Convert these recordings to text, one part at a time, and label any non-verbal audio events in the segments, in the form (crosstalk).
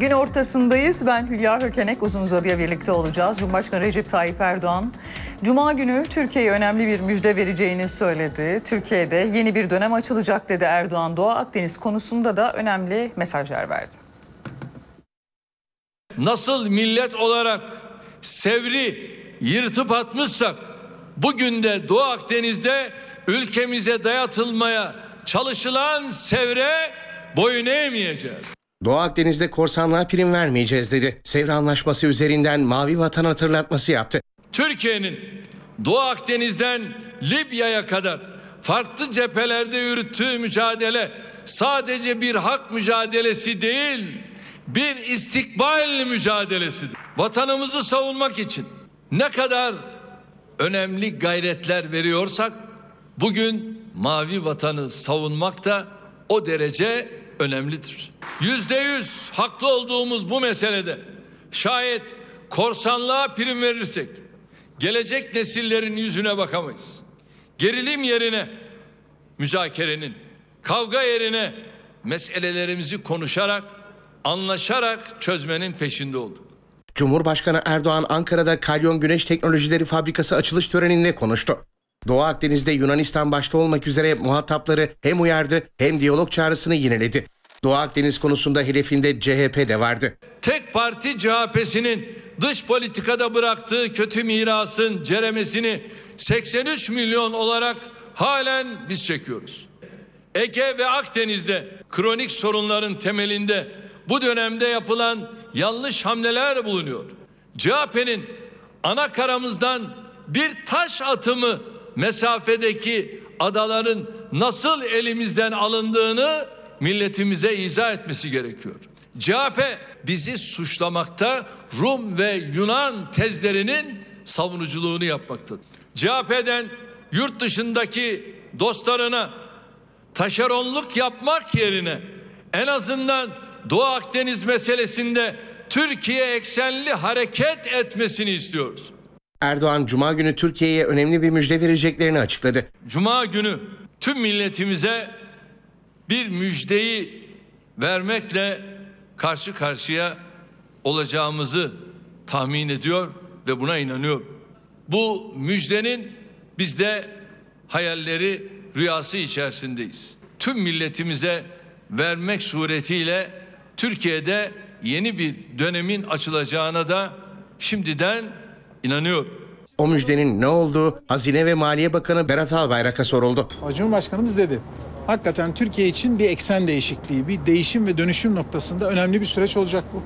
Gün ortasındayız. Ben Hülya Hökenek. Uzun uzadıya birlikte olacağız. Cumhurbaşkanı Recep Tayyip Erdoğan, Cuma günü Türkiye'ye önemli bir müjde vereceğini söyledi. Türkiye'de yeni bir dönem açılacak dedi Erdoğan. Doğu Akdeniz konusunda da önemli mesajlar verdi. Nasıl millet olarak Sevr'i yırtıp atmışsak, bugün de Doğu Akdeniz'de ülkemize dayatılmaya çalışılan Sevr'e boyun eğmeyeceğiz. Doğu Akdeniz'de korsanlığa prim vermeyeceğiz dedi. Sevr Anlaşması üzerinden Mavi Vatan hatırlatması yaptı. Türkiye'nin Doğu Akdeniz'den Libya'ya kadar farklı cephelerde yürüttüğü mücadele sadece bir hak mücadelesi değil, bir istikbal mücadelesidir. Vatanımızı savunmak için ne kadar önemli gayretler veriyorsak bugün mavi vatanı savunmak da o derece önemlidir. Yüzde yüz haklı olduğumuz bu meselede şayet korsanlığa prim verirsek gelecek nesillerin yüzüne bakamayız. Gerilim yerine müzakerenin, kavga yerine meselelerimizi konuşarak, anlaşarak çözmenin peşinde olduk. Cumhurbaşkanı Erdoğan Ankara'da Kalyon Güneş Teknolojileri Fabrikası açılış töreninde konuştu. Doğu Akdeniz'de Yunanistan başta olmak üzere muhatapları hem uyardı hem diyalog çağrısını yineledi. Doğu Akdeniz konusunda hedefinde CHP de vardı. Tek parti CHP'sinin dış politikada bıraktığı kötü mirasın ceremesini 83 milyon olarak halen biz çekiyoruz. Ege ve Akdeniz'de kronik sorunların temelinde bu dönemde yapılan yanlış hamleler bulunuyor. CHP'nin ana karamızdan bir taş atımı mesafedeki adaların nasıl elimizden alındığını milletimize izah etmesi gerekiyor. CHP bizi suçlamakta Rum ve Yunan tezlerinin savunuculuğunu yapmaktadır. CHP'den yurt dışındaki dostlarına taşeronluk yapmak yerine en azından Doğu Akdeniz meselesinde Türkiye eksenli hareket etmesini istiyoruz. Erdoğan Cuma günü Türkiye'ye önemli bir müjde vereceklerini açıkladı. Cuma günü tüm milletimize bir müjdeyi vermekle karşı karşıya olacağımızı tahmin ediyor ve buna inanıyor. Bu müjdenin bizde hayalleri rüyası içerisindeyiz. Tüm milletimize vermek suretiyle Türkiye'de yeni bir dönemin açılacağına da şimdiden inanıyorum. O müjdenin ne olduğu Hazine ve Maliye Bakanı Berat Albayrak'a soruldu. Cumhurbaşkanımız dedi. Hakikaten Türkiye için bir eksen değişikliği, bir değişim ve dönüşüm noktasında önemli bir süreç olacak bu.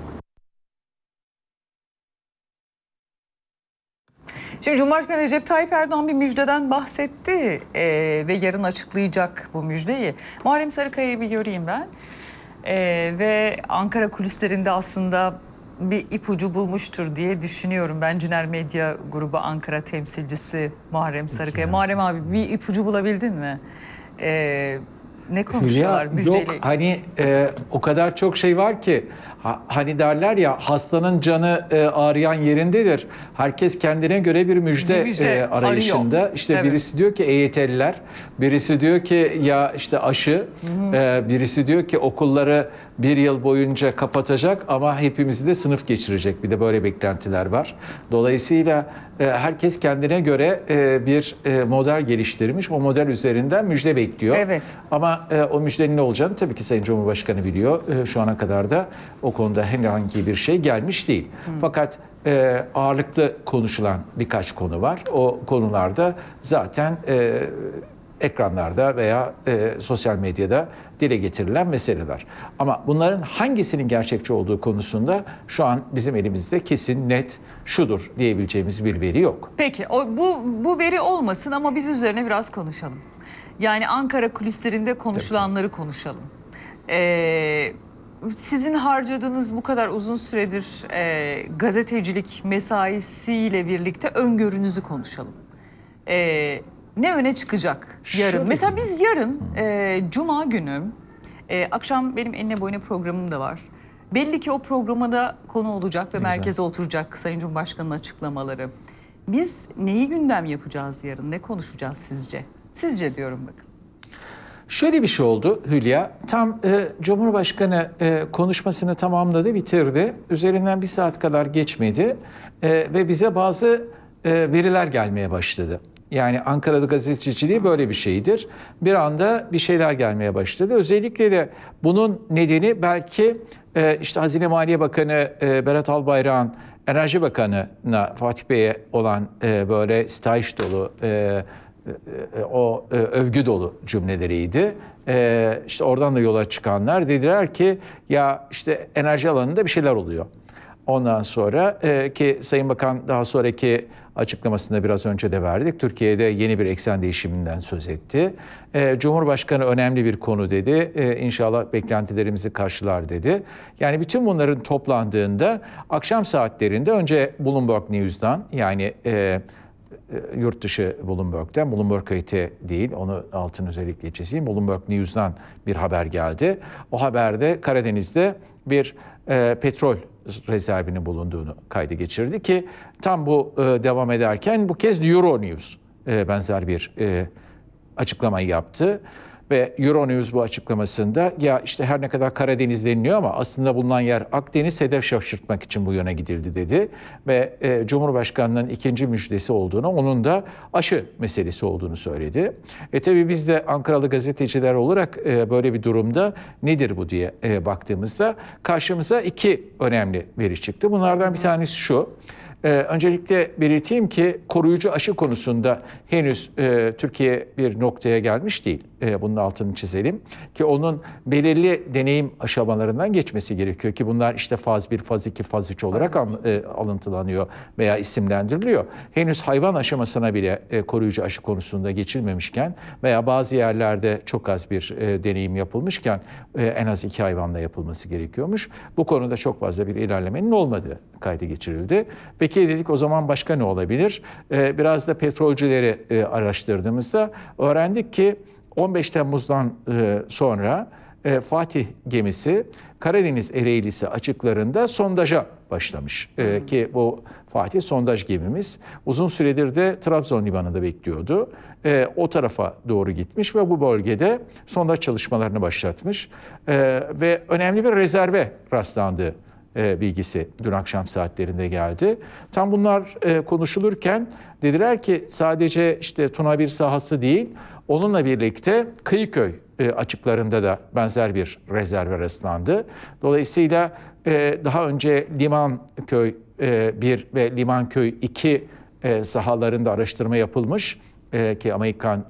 Şimdi Cumhurbaşkanı Recep Tayyip Erdoğan bir müjdeden bahsetti e, ve yarın açıklayacak bu müjdeyi. Muharrem Sarıkaya'yı bir göreyim ben. E, ve Ankara kulislerinde aslında bir ipucu bulmuştur diye düşünüyorum. Ben Ciner Medya Grubu Ankara temsilcisi Muharrem Sarıkaya. Muharrem abi bir ipucu bulabildin mi? Ee, ne konuşuyorlar Hülya, Yok hani e, o kadar çok şey var ki ha, hani derler ya hastanın canı e, ağrıyan yerindedir. Herkes kendine göre bir müjde, bir müjde e, arayışında. Arıyor. İşte evet. birisi diyor ki EYT'liler, birisi diyor ki ya işte aşı, Hı -hı. e, birisi diyor ki okulları bir yıl boyunca kapatacak ama hepimizi de sınıf geçirecek. Bir de böyle beklentiler var. Dolayısıyla e, herkes kendine göre e, bir e, model geliştirmiş. O model üzerinden müjde bekliyor. Evet. Ama o müjdenin ne olacağını tabii ki Sayın Cumhurbaşkanı biliyor. Şu ana kadar da o konuda herhangi bir şey gelmiş değil. Hı. Hmm. Fakat e, ağırlıklı konuşulan birkaç konu var. O konularda zaten ekranlarda veya e, sosyal medyada dile getirilen meseleler. Ama bunların hangisinin gerçekçi olduğu konusunda şu an bizim elimizde kesin net şudur diyebileceğimiz bir veri yok. Peki o, bu, bu veri olmasın ama biz üzerine biraz konuşalım. Yani Ankara kulislerinde konuşulanları Tabii. konuşalım. Ee, sizin harcadığınız bu kadar uzun süredir e, gazetecilik mesaisiyle birlikte öngörünüzü konuşalım. E, ne öne çıkacak yarın? Şöyle. Mesela biz yarın e, cuma günü e, akşam benim enine boyuna programım da var. Belli ki o programa da konu olacak ve merkeze oturacak Sayın Cumhurbaşkanı'nın açıklamaları. Biz neyi gündem yapacağız yarın? Ne konuşacağız sizce? Sizce diyorum bakın. Şöyle bir şey oldu Hülya. Tam e, Cumhurbaşkanı e, konuşmasını tamamladı, bitirdi. Üzerinden bir saat kadar geçmedi e, ve bize bazı e, veriler gelmeye başladı. Yani Ankara'da gazeteciliği böyle bir şeydir. Bir anda bir şeyler gelmeye başladı. Özellikle de bunun nedeni belki e, işte Hazine Maliye Bakanı e, Berat Albayrak'ın Enerji Bakanı'na Fatih Bey'e olan e, böyle sitayiş dolu o övgü dolu cümleleriydi. İşte oradan da yola çıkanlar dediler ki ya işte enerji alanında bir şeyler oluyor. Ondan sonra e, ki Sayın Bakan daha sonraki açıklamasında biraz önce de verdik. Türkiye'de yeni bir eksen değişiminden söz etti. E, Cumhurbaşkanı önemli bir konu dedi. E, inşallah beklentilerimizi karşılar dedi. Yani bütün bunların toplandığında akşam saatlerinde önce Bloomberg News'dan yani e, e yurt dışı Bloomberg'den, Bloomberg KT değil, onu altın özellikle çizeyim, Bloomberg News'dan bir haber geldi. O haberde Karadeniz'de bir e, petrol rezervinin bulunduğunu kaydı geçirdi ki tam bu e, devam ederken bu kez Euronews e, benzer bir e, açıklamayı yaptı ve Euronews bu açıklamasında ya işte her ne kadar Karadeniz deniliyor ama aslında bulunan yer Akdeniz hedef şaşırtmak için bu yöne gidildi dedi. Ve e, Cumhurbaşkanı'nın ikinci müjdesi olduğunu, onun da aşı meselesi olduğunu söyledi. E tabii biz de Ankaralı gazeteciler olarak e, böyle bir durumda nedir bu diye e, baktığımızda karşımıza iki önemli veri çıktı. Bunlardan bir tanesi şu. Ee, öncelikle belirteyim ki koruyucu aşı konusunda henüz e, Türkiye bir noktaya gelmiş değil. E, bunun altını çizelim ki onun belirli deneyim aşamalarından geçmesi gerekiyor ki bunlar işte faz 1, faz 2, faz 3 olarak an, e, alıntılanıyor veya isimlendiriliyor. Henüz hayvan aşamasına bile e, koruyucu aşı konusunda geçilmemişken veya bazı yerlerde çok az bir e, deneyim yapılmışken e, en az iki hayvanla yapılması gerekiyormuş. Bu konuda çok fazla bir ilerlemenin olmadığı kayda geçirildi. Peki dedik o zaman başka ne olabilir? E, biraz da petrolcüleri e, araştırdığımızda öğrendik ki 15 Temmuz'dan e, sonra e, Fatih gemisi Karadeniz Ereğlisi açıklarında sondaja başlamış. E, hmm. ki bu Fatih sondaj gemimiz uzun süredir de Trabzon limanında bekliyordu. o tarafa doğru gitmiş ve bu bölgede sondaj çalışmalarını başlatmış. ve önemli bir rezerve rastlandı bilgisi dün akşam saatlerinde geldi. Tam bunlar konuşulurken dediler ki sadece işte Tuna bir sahası değil... Onunla birlikte Kıyıköy e, açıklarında da benzer bir rezerve rastlandı. Dolayısıyla e, daha önce Limanköy 1 e, ve Limanköy 2 sahalarında araştırma yapılmış ki Amerikan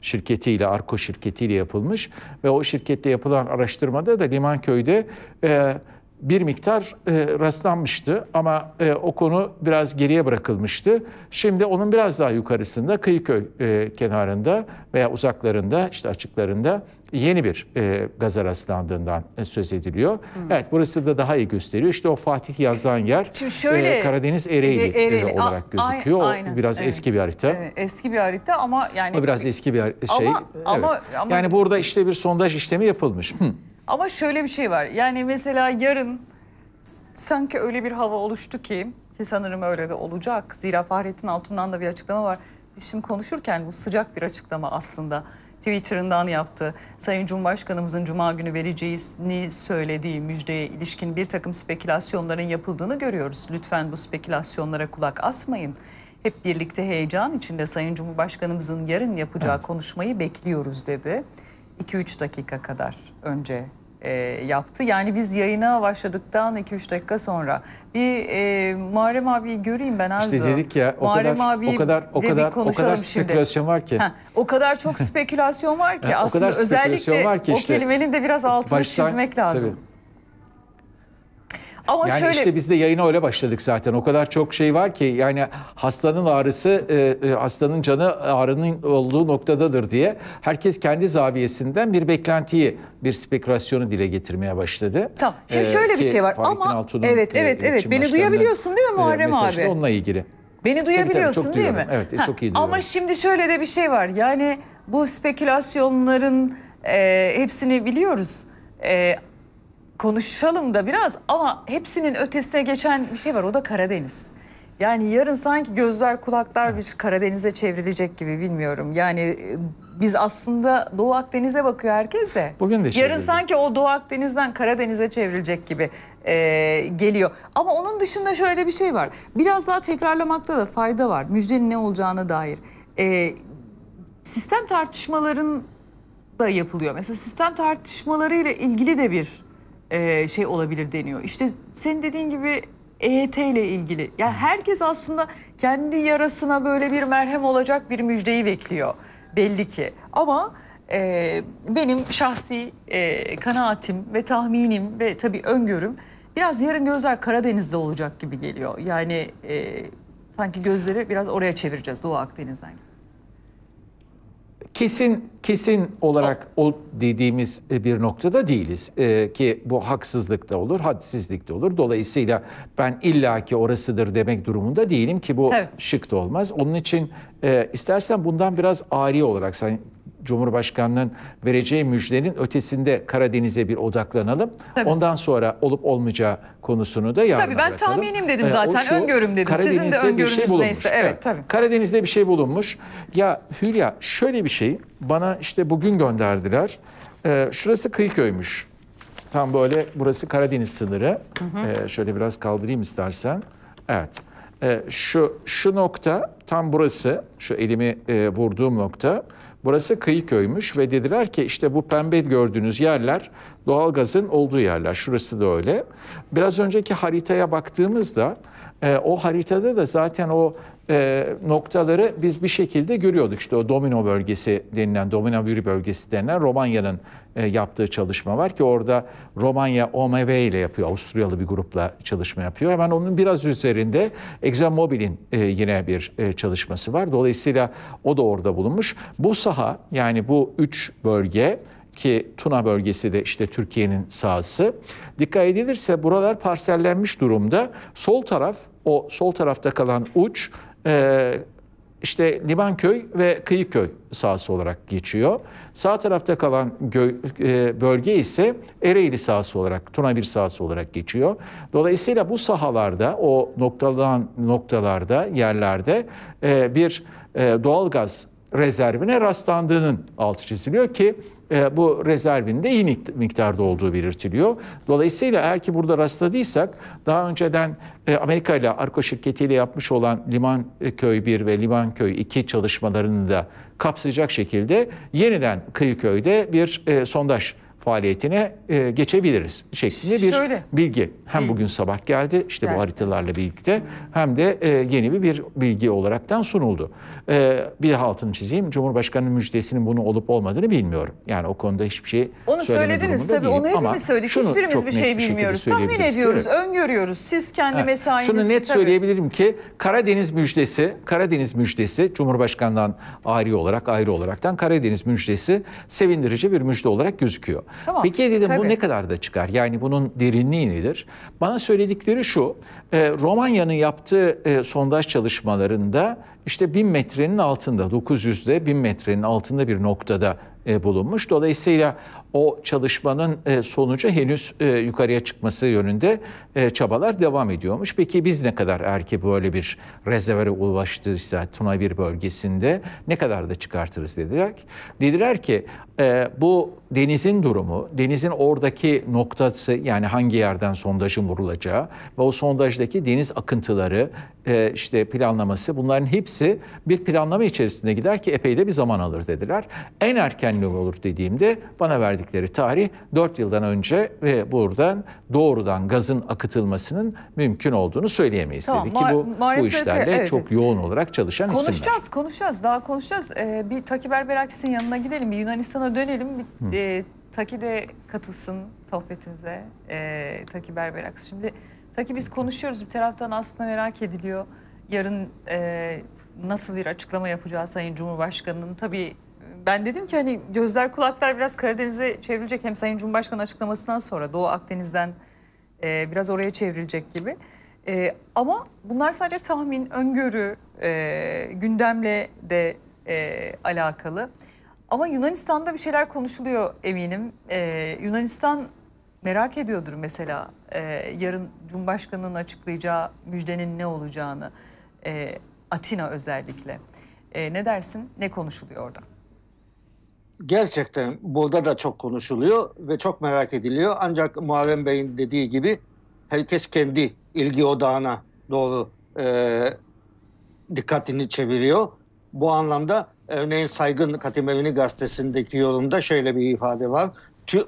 şirketiyle, Arko şirketiyle yapılmış ve o şirkette yapılan araştırmada da Limanköy'de e, bir miktar e, rastlanmıştı ama e, o konu biraz geriye bırakılmıştı. Şimdi onun biraz daha yukarısında Kıyıköy e, kenarında veya uzaklarında işte açıklarında yeni bir e, gaza rastlandığından e, söz ediliyor. Hmm. Evet burası da daha iyi gösteriyor. İşte o Fatih yazan yer Şimdi şöyle, e, Karadeniz e, Ereğli, e, Ereğli olarak gözüküyor. o biraz evet. eski bir harita. Evet, eski bir harita ama yani... O biraz eski bir şey. Ama, evet. ama, ama, yani burada işte bir sondaj işlemi yapılmış. Hmm. Ama şöyle bir şey var. Yani mesela yarın sanki öyle bir hava oluştu ki ki sanırım öyle de olacak. Zira Fahrettin altından da bir açıklama var. Biz şimdi konuşurken bu sıcak bir açıklama aslında. Twitter'ından yaptı. Sayın Cumhurbaşkanımızın Cuma günü vereceğini söylediği müjdeye ilişkin bir takım spekülasyonların yapıldığını görüyoruz. Lütfen bu spekülasyonlara kulak asmayın. Hep birlikte heyecan içinde Sayın Cumhurbaşkanımızın yarın yapacağı evet. konuşmayı bekliyoruz dedi. 2-3 dakika kadar önce e, yaptı. Yani biz yayına başladıktan 2-3 dakika sonra bir e, Muharrem abiyi göreyim ben Arzu. İşte dedik ya o Muharrem kadar abiyi o kadar o kadar o kadar spekülasyon şimdi. var ki. Ha, o kadar çok spekülasyon var ki aslında özellikle var ki işte, o kelimenin de biraz altını baştan, çizmek lazım. Tabii. Ama yani şöyle... işte biz de yayına öyle başladık zaten. O kadar çok şey var ki yani hastanın ağrısı, e, e hastanın canı ağrının olduğu noktadadır diye herkes kendi zaviyesinden bir beklentiyi, bir spekülasyonu dile getirmeye başladı. Tamam. Şimdi ee, şöyle bir şey var Fahrettin ama Altun'un, evet e, evet evet beni duyabiliyorsun değil mi e, Muharrem e, abi? onunla ilgili. Beni duyabiliyorsun tabii, tabii, değil mi? Evet, çok iyi duyuyorum. Ama şimdi şöyle de bir şey var. Yani bu spekülasyonların e, hepsini biliyoruz. E, konuşalım da biraz ama hepsinin ötesine geçen bir şey var o da Karadeniz. Yani yarın sanki gözler kulaklar bir Karadeniz'e çevrilecek gibi bilmiyorum. Yani e, biz aslında Doğu Akdeniz'e bakıyor herkes de. Bugün de Yarın sanki o Doğu Akdeniz'den Karadeniz'e çevrilecek gibi e, geliyor. Ama onun dışında şöyle bir şey var. Biraz daha tekrarlamakta da fayda var. Müjdenin ne olacağına dair. E, sistem tartışmaların da yapılıyor. Mesela sistem tartışmaları ile ilgili de bir e, şey olabilir deniyor. İşte senin dediğin gibi EYT ile ilgili. Yani herkes aslında kendi yarasına böyle bir merhem olacak bir müjdeyi bekliyor belli ki. Ama e, benim şahsi e, kanaatim ve tahminim ve tabii öngörüm biraz yarın gözler Karadeniz'de olacak gibi geliyor. Yani e, sanki gözleri biraz oraya çevireceğiz Doğu Akdeniz'den kesin kesin olarak o dediğimiz e, bir noktada değiliz ee, ki bu haksızlık da olur, hadsizlik de olur. Dolayısıyla ben illaki orasıdır demek durumunda değilim ki bu evet. şık da olmaz. Onun için e, istersen bundan biraz ari olarak sen Cumhurbaşkanı'nın vereceği müjdenin ötesinde Karadeniz'e bir odaklanalım. Tabii. Ondan sonra olup olmayacağı konusunu da yarına Tabii ben bırakalım. tahminim dedim ee, zaten, yani şu, öngörüm dedim. Sizin de şey öngörünüz şey neyse. Evet, evet, tabii. Karadeniz'de bir şey bulunmuş. Ya Hülya şöyle bir şey bana işte bugün gönderdiler. Ee, şurası Kıyıköy'müş. Tam böyle burası Karadeniz sınırı. Hı hı. Ee, şöyle biraz kaldırayım istersen. Evet. Ee, şu şu nokta tam burası. Şu elimi e, vurduğum nokta. Burası kıyı köymüş ve dediler ki işte bu pembe gördüğünüz yerler doğalgazın olduğu yerler. Şurası da öyle. Biraz önceki haritaya baktığımızda e, o haritada da zaten o e, noktaları biz bir şekilde görüyorduk. İşte o domino bölgesi denilen, domino bir bölgesi denilen Romanya'nın e, yaptığı çalışma var ki orada Romanya OMV ile yapıyor, Avusturyalı bir grupla çalışma yapıyor. Hemen onun biraz üzerinde ExxonMobil'in e, yine bir e, çalışması var. Dolayısıyla o da orada bulunmuş. Bu saha yani bu üç bölge ki Tuna bölgesi de işte Türkiye'nin sahası. Dikkat edilirse buralar parsellenmiş durumda. Sol taraf, o sol tarafta kalan uç e, işte Limanköy ve Kıyıköy sahası olarak geçiyor. Sağ tarafta kalan e, bölge ise Ereğli sahası olarak, Tuna bir sahası olarak geçiyor. Dolayısıyla bu sahalarda, o noktalan noktalarda, yerlerde e, bir e, doğalgaz rezervine rastlandığının altı çiziliyor ki e, bu rezervinde iyi miktarda olduğu belirtiliyor. Dolayısıyla eğer ki burada rastladıysak daha önceden e, Amerika ile Arko şirketiyle yapmış olan Liman Limanköy e, 1 ve Liman Limanköy 2 çalışmalarını da kapsayacak şekilde yeniden Kıyıköy'de bir sondaj faaliyetine e, geçebiliriz şeklinde bir Şöyle. bilgi. Hem bugün sabah geldi işte bu haritalarla birlikte hem de e, yeni bir, bir bilgi olaraktan sunuldu. E, bir daha altını çizeyim. Cumhurbaşkanının müjdesinin bunu olup olmadığını bilmiyorum. Yani o konuda hiçbir şey Onu söylediniz tabii onu hepimiz Ama söyledik. Hiçbirimiz bir şey bilmiyoruz. Tahmin söyleyebiliriz. ediyoruz, öngörüyoruz. Siz kendi Evet. mesainizi Şunu net tabii- söyleyebilirim ki Karadeniz müjdesi, Karadeniz müjdesi Cumhurbaşkanından ayrı olarak ayrı olaraktan Karadeniz müjdesi sevindirici bir müjde olarak gözüküyor. Tamam. Peki dedim Tabii. bu ne kadar da çıkar? Yani bunun derinliği nedir? Bana söyledikleri şu. E, Romanya'nın yaptığı e, sondaj çalışmalarında işte 1000 metrenin altında, 900'de 1000 metrenin altında bir noktada e, bulunmuş. Dolayısıyla o çalışmanın e, sonucu henüz e, yukarıya çıkması yönünde e, çabalar devam ediyormuş. Peki biz ne kadar erke böyle bir rezervere ulaştıysa Tunay bir bölgesinde ne kadar da çıkartırız dediler. Dediler ki bu denizin durumu, denizin oradaki noktası yani hangi yerden sondajın vurulacağı ve o sondajdaki deniz akıntıları işte planlaması bunların hepsi bir planlama içerisinde gider ki epey de bir zaman alır dediler. En erken ne olur dediğimde bana verdi verdikleri tarih 4 yıldan önce ve buradan doğrudan gazın akıtılmasının mümkün olduğunu söyleyemeyiz tamam, dedi ki bu, bu işlerle evet. çok yoğun olarak çalışan konuşacağız, isimler. Konuşacağız, konuşacağız. Daha konuşacağız. Ee, bir Taki Berberakis'in yanına gidelim. Bir Yunanistan'a dönelim. Bir, Hı. e, Taki de katılsın sohbetimize. E, Taki Berberakis. Şimdi Taki biz konuşuyoruz. Bir taraftan aslında merak ediliyor. Yarın e, nasıl bir açıklama yapacağı Sayın Cumhurbaşkanı'nın tabii ben dedim ki hani gözler kulaklar biraz Karadeniz'e çevrilecek. Hem Sayın Cumhurbaşkanı açıklamasından sonra Doğu Akdeniz'den e, biraz oraya çevrilecek gibi. E, ama bunlar sadece tahmin, öngörü, e, gündemle de e, alakalı. Ama Yunanistan'da bir şeyler konuşuluyor eminim. E, Yunanistan merak ediyordur mesela e, yarın Cumhurbaşkanı'nın açıklayacağı müjdenin ne olacağını. E, Atina özellikle. E, ne dersin? Ne konuşuluyor orada? gerçekten burada da çok konuşuluyor ve çok merak ediliyor. Ancak Muharrem Bey'in dediği gibi herkes kendi ilgi odağına doğru e, dikkatini çeviriyor. Bu anlamda örneğin Saygın Katimevini gazetesindeki yorumda şöyle bir ifade var.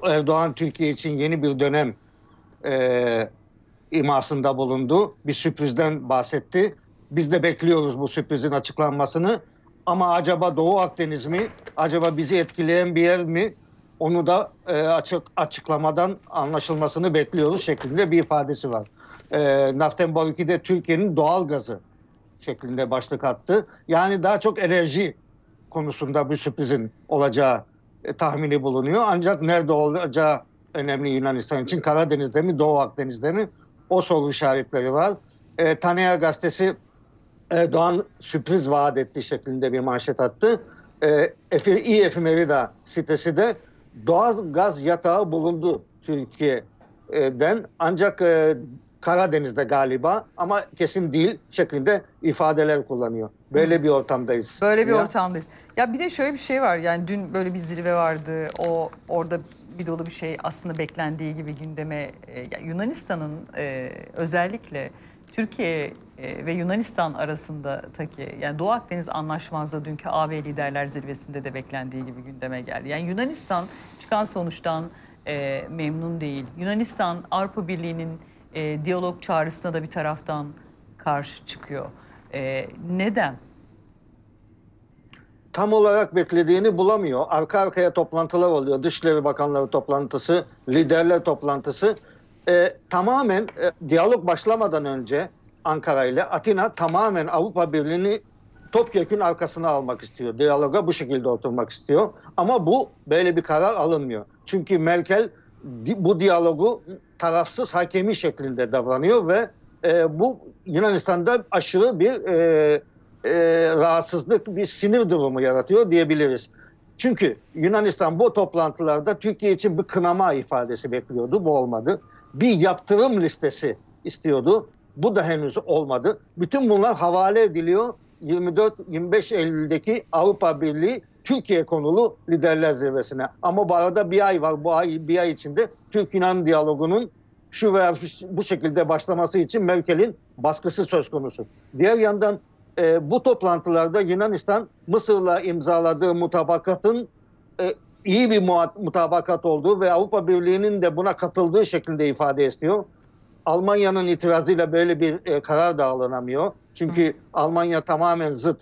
Erdoğan Türkiye için yeni bir dönem e, imasında bulundu. Bir sürprizden bahsetti. Biz de bekliyoruz bu sürprizin açıklanmasını. Ama acaba Doğu Akdeniz mi? Acaba bizi etkileyen bir yer mi? Onu da e, açık açıklamadan anlaşılmasını bekliyoruz şeklinde bir ifadesi var. E, Naftenbol 2'de Türkiye'nin doğal gazı şeklinde başlık attı. Yani daha çok enerji konusunda bir sürprizin olacağı e, tahmini bulunuyor. Ancak nerede olacağı önemli Yunanistan için. Karadeniz'de mi, Doğu Akdeniz'de mi? O soru işaretleri var. E, Tanea gazetesi e, Doğan sürpriz vaat etti şeklinde bir manşet attı. E, İyi Efimerida sitesi de doğal gaz yatağı bulundu Türkiye'den ancak e, Karadeniz'de galiba ama kesin değil şeklinde ifadeler kullanıyor. Böyle bir ortamdayız. Böyle bir ya. ortamdayız. Ya bir de şöyle bir şey var yani dün böyle bir zirve vardı. O orada bir dolu bir şey aslında beklendiği gibi gündeme e, yani Yunanistan'ın e, özellikle Türkiye ee, ve Yunanistan arasındaki yani Doğu Akdeniz anlaşmazlığı dünkü AB liderler zirvesinde de beklendiği gibi gündeme geldi. Yani Yunanistan çıkan sonuçtan e, memnun değil. Yunanistan Avrupa Birliği'nin e, diyalog çağrısına da bir taraftan karşı çıkıyor. E, neden? tam olarak beklediğini bulamıyor. Arka arkaya toplantılar oluyor. Dışişleri Bakanları toplantısı, liderler toplantısı. E, tamamen e, diyalog başlamadan önce Ankara ile Atina tamamen Avrupa Birliği'ni topyekün arkasına almak istiyor. Diyaloga bu şekilde oturmak istiyor. Ama bu böyle bir karar alınmıyor. Çünkü Merkel bu diyalogu tarafsız hakemi şeklinde davranıyor ve e, bu Yunanistan'da aşırı bir e, e, rahatsızlık, bir sinir durumu yaratıyor diyebiliriz. Çünkü Yunanistan bu toplantılarda Türkiye için bir kınama ifadesi bekliyordu. Bu olmadı. Bir yaptırım listesi istiyordu. Bu da henüz olmadı. Bütün bunlar havale ediliyor 24-25 Eylül'deki Avrupa Birliği Türkiye konulu liderler zirvesine. Ama bu arada bir ay var. Bu ay bir ay içinde Türk-Yunan diyalogunun şu veya şu, bu şekilde başlaması için Merkel'in baskısı söz konusu. Diğer yandan e, bu toplantılarda Yunanistan Mısır'la imzaladığı mutabakatın e, iyi bir mutabakat olduğu ve Avrupa Birliği'nin de buna katıldığı şekilde ifade istiyor. Almanya'nın itirazıyla böyle bir e, karar da alınamıyor. Çünkü Hı. Almanya tamamen zıt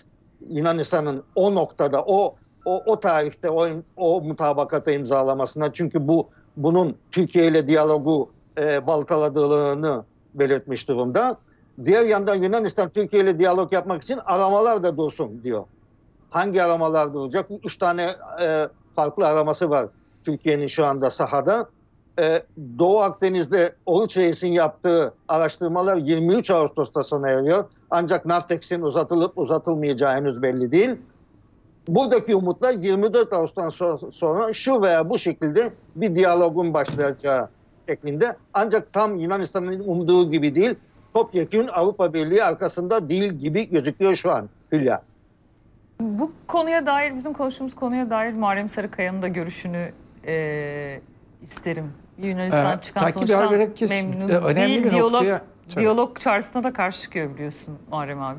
Yunanistan'ın o noktada o o, o tarihte o, o mutabakata imzalamasına çünkü bu bunun Türkiye ile diyalogu e, baltaladığını belirtmiş durumda. Diğer yandan Yunanistan Türkiye ile diyalog yapmak için aramalar da dursun diyor. Hangi aramalar duracak? Üç tane e, farklı araması var Türkiye'nin şu anda sahada e, Doğu Akdeniz'de Oruç Reis'in yaptığı araştırmalar 23 Ağustos'ta sona eriyor. Ancak Naftex'in uzatılıp uzatılmayacağı henüz belli değil. Buradaki umutlar 24 Ağustos'tan sonra şu veya bu şekilde bir diyalogun başlayacağı şeklinde. Ancak tam Yunanistan'ın umduğu gibi değil. Topyekün Avrupa Birliği arkasında değil gibi gözüküyor şu an Hülya. Bu konuya dair bizim konuştuğumuz konuya dair Muharrem Sarıkaya'nın da görüşünü e, isterim Yunanistan ee, çıkan sonuçtan herkes, memnun e, önemli değil. Bir diyalog, noktaya, diyalog çağrısına da karşı çıkıyor biliyorsun Muharrem abi.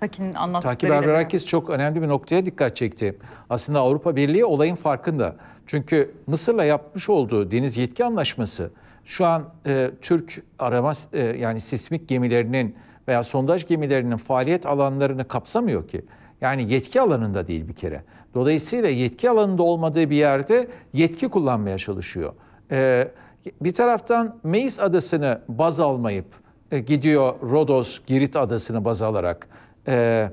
Taki'nin anlattıklarıyla. Taki herkes çok önemli bir noktaya dikkat çekti. Aslında Avrupa Birliği olayın farkında. Çünkü Mısır'la yapmış olduğu deniz yetki anlaşması şu an e, Türk arama e, yani sismik gemilerinin veya sondaj gemilerinin faaliyet alanlarını kapsamıyor ki. Yani yetki alanında değil bir kere. Dolayısıyla yetki alanında olmadığı bir yerde yetki kullanmaya çalışıyor. E, bir taraftan Meis adasını baz almayıp e, gidiyor Rodos, Girit adasını baz alarak e,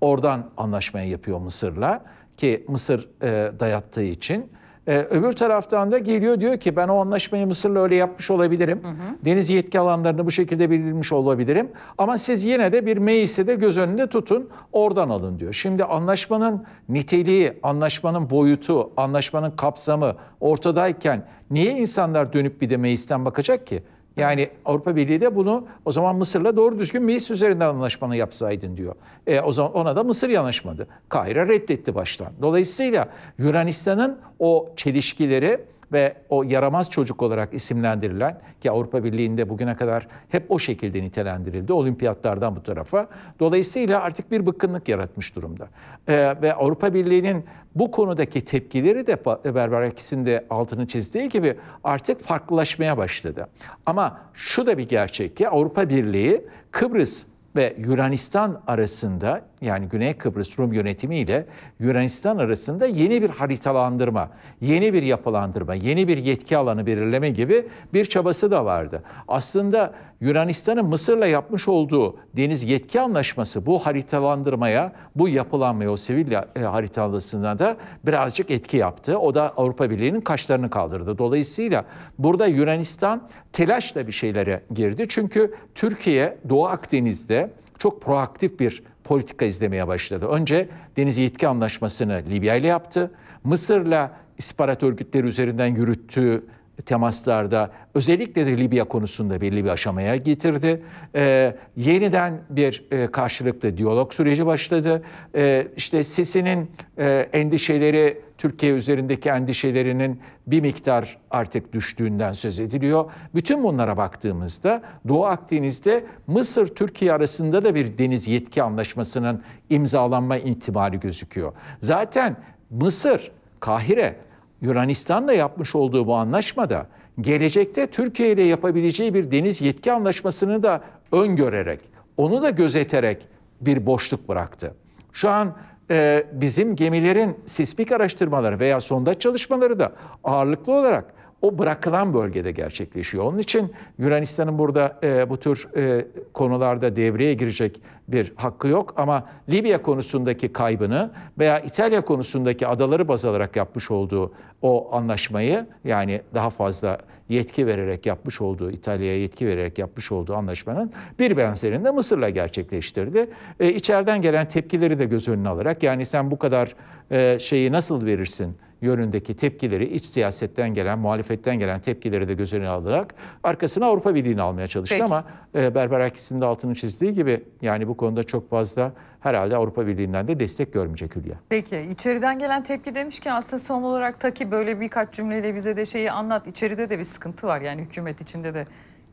oradan anlaşmayı yapıyor Mısır'la ki Mısır e, dayattığı için. Ee, öbür taraftan da geliyor diyor ki ben o anlaşmayı Mısır'la öyle yapmış olabilirim. Hı hı. Deniz yetki alanlarını bu şekilde belirlemiş olabilirim. Ama siz yine de bir meclisi de göz önünde tutun oradan alın diyor. Şimdi anlaşmanın niteliği, anlaşmanın boyutu, anlaşmanın kapsamı ortadayken niye insanlar dönüp bir de meclisten bakacak ki? Yani Avrupa Birliği de bunu o zaman Mısır'la doğru düzgün meclis üzerinden anlaşmanı yapsaydın diyor. E, o zaman ona da Mısır yanaşmadı. Kahire reddetti baştan. Dolayısıyla Yunanistan'ın o çelişkileri ve o yaramaz çocuk olarak isimlendirilen ki Avrupa Birliği'nde bugüne kadar hep o şekilde nitelendirildi olimpiyatlardan bu tarafa. Dolayısıyla artık bir bıkkınlık yaratmış durumda. Ee, ve Avrupa Birliği'nin bu konudaki tepkileri de Berberakis'in de altını çizdiği gibi artık farklılaşmaya başladı. Ama şu da bir gerçek ki Avrupa Birliği Kıbrıs ve Yunanistan arasında yani Güney Kıbrıs Rum yönetimi ile Yunanistan arasında yeni bir haritalandırma, yeni bir yapılandırma, yeni bir yetki alanı belirleme gibi bir çabası da vardı. Aslında Yunanistan'ın Mısır'la yapmış olduğu deniz yetki anlaşması bu haritalandırmaya, bu yapılanmaya, o sivil e, haritalandırmasına da birazcık etki yaptı. O da Avrupa Birliği'nin kaşlarını kaldırdı. Dolayısıyla burada Yunanistan telaşla bir şeylere girdi. Çünkü Türkiye Doğu Akdeniz'de çok proaktif bir politika izlemeye başladı. Önce Deniz Yetki Anlaşması'nı Libya ile yaptı. Mısır'la istihbarat örgütleri üzerinden yürüttüğü temaslarda özellikle de Libya konusunda belli bir aşamaya getirdi. E, yeniden bir e, karşılıklı diyalog süreci başladı. E, işte sesinin e, endişeleri Türkiye üzerindeki endişelerinin bir miktar artık düştüğünden söz ediliyor. Bütün bunlara baktığımızda Doğu Akdeniz'de Mısır-Türkiye arasında da bir deniz yetki anlaşmasının imzalanma ihtimali gözüküyor. Zaten Mısır, Kahire Yunanistan'la yapmış olduğu bu anlaşmada gelecekte Türkiye ile yapabileceği bir deniz yetki anlaşmasını da öngörerek, onu da gözeterek bir boşluk bıraktı. Şu an e, bizim gemilerin sismik araştırmaları veya sondaj çalışmaları da ağırlıklı olarak o bırakılan bölgede gerçekleşiyor. Onun için Yunanistan'ın burada e, bu tür e, konularda devreye girecek bir hakkı yok ama Libya konusundaki kaybını veya İtalya konusundaki adaları baz alarak yapmış olduğu o anlaşmayı yani daha fazla yetki vererek yapmış olduğu İtalya'ya yetki vererek yapmış olduğu anlaşmanın bir benzerini de Mısır'la gerçekleştirdi. E, içeriden gelen tepkileri de göz önüne alarak yani sen bu kadar e, şeyi nasıl verirsin? yönündeki tepkileri, iç siyasetten gelen, muhalefetten gelen tepkileri de göz önüne alarak arkasına Avrupa Birliği'ni almaya çalıştı Peki. ama e, Berberakis'in de altını çizdiği gibi yani bu konuda çok fazla herhalde Avrupa Birliği'nden de destek görmeyecek Hülya. Peki içeriden gelen tepki demiş ki aslında son olarak ta ki böyle birkaç cümleyle bize de şeyi anlat. içeride de bir sıkıntı var yani hükümet içinde de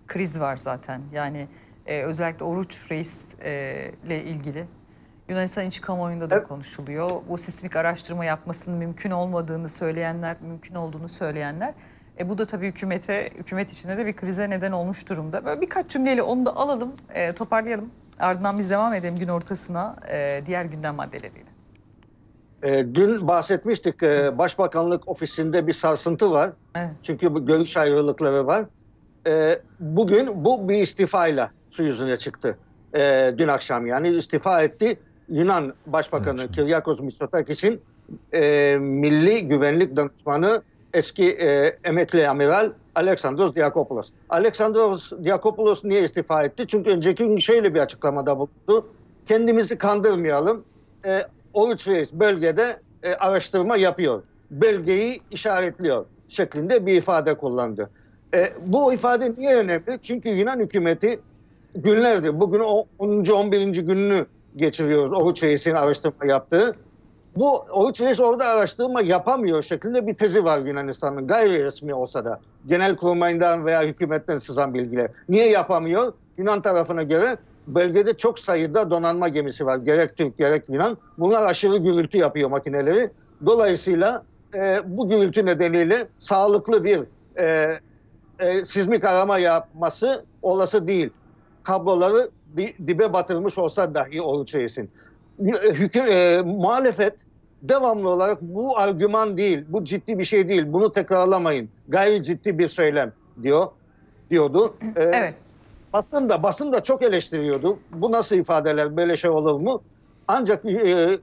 kriz var zaten. Yani e, özellikle Oruç Reis'le e, ilgili Yunanistan iç kamuoyunda da evet. konuşuluyor. Bu sismik araştırma yapmasının mümkün olmadığını söyleyenler, mümkün olduğunu söyleyenler. E bu da tabii hükümete, hükümet içinde de bir krize neden olmuş durumda. Böyle birkaç cümleyle onu da alalım, e, toparlayalım. Ardından biz devam edelim gün ortasına e, diğer gündem maddeleriyle. E, dün bahsetmiştik e, Başbakanlık ofisinde bir sarsıntı var. Evet. Çünkü bu görüş ayrılıkları var. E, bugün bu bir istifayla su yüzüne çıktı. E, dün akşam yani istifa etti. Yunan Başbakanı Kyriakos Mitsotakis'in e, Milli Güvenlik Danışmanı eski e, emekli amiral Alexandros Diakopoulos. Alexandros Diakopoulos niye istifa etti? Çünkü önceki gün şöyle bir açıklamada bulundu. Kendimizi kandırmayalım. E, Oruç Reis bölgede e, araştırma yapıyor. Bölgeyi işaretliyor şeklinde bir ifade kullandı. E, bu ifade niye önemli? Çünkü Yunan hükümeti günlerdir, bugün 10. 11. gününü geçiriyoruz. Oruç Reis'in araştırma yaptığı. Bu Oruç Reis orada araştırma yapamıyor şeklinde bir tezi var Yunanistan'ın gayri resmi olsa da. Genel kurmayından veya hükümetten sızan bilgiler. Niye yapamıyor? Yunan tarafına göre bölgede çok sayıda donanma gemisi var. Gerek Türk gerek Yunan. Bunlar aşırı gürültü yapıyor makineleri. Dolayısıyla e, bu gürültü nedeniyle sağlıklı bir e, e, sismik arama yapması olası değil. Kabloları dibe batırmış olsa dahi oruç reisin. E, Hüküm, e, muhalefet devamlı olarak bu argüman değil, bu ciddi bir şey değil, bunu tekrarlamayın. Gayri ciddi bir söylem diyor, diyordu. Ee, evet. Basın da, basın da çok eleştiriyordu. Bu nasıl ifadeler, böyle şey olur mu? Ancak e,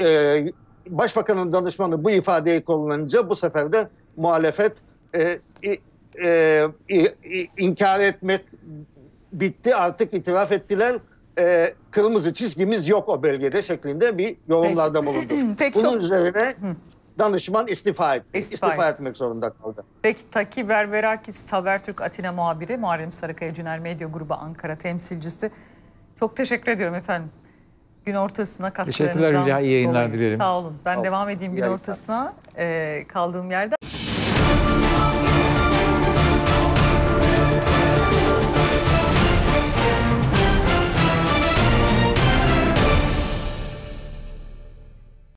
e, başbakanın danışmanı bu ifadeyi kullanınca bu sefer de muhalefet e, e, e, inkar etmek bitti artık itiraf ettiler e, kırmızı çizgimiz yok o bölgede şeklinde bir yorumlarda bulundu. (clears throat) Peki, Bunun çok... üzerine danışman istifa etti. İstifa, istifa etmek zorunda kaldı. Peki Taki Berberakis Habertürk Atina muhabiri Muharrem Sarıkaya Ciner Medya Grubu Ankara temsilcisi. Çok teşekkür ediyorum efendim. Gün ortasına katkılarınızdan Teşekkürler Hülya. iyi yayınlar dolayı. dilerim. Sağ olun. Ben Sağ olun. devam edeyim gün ortasına e, kaldığım yerden.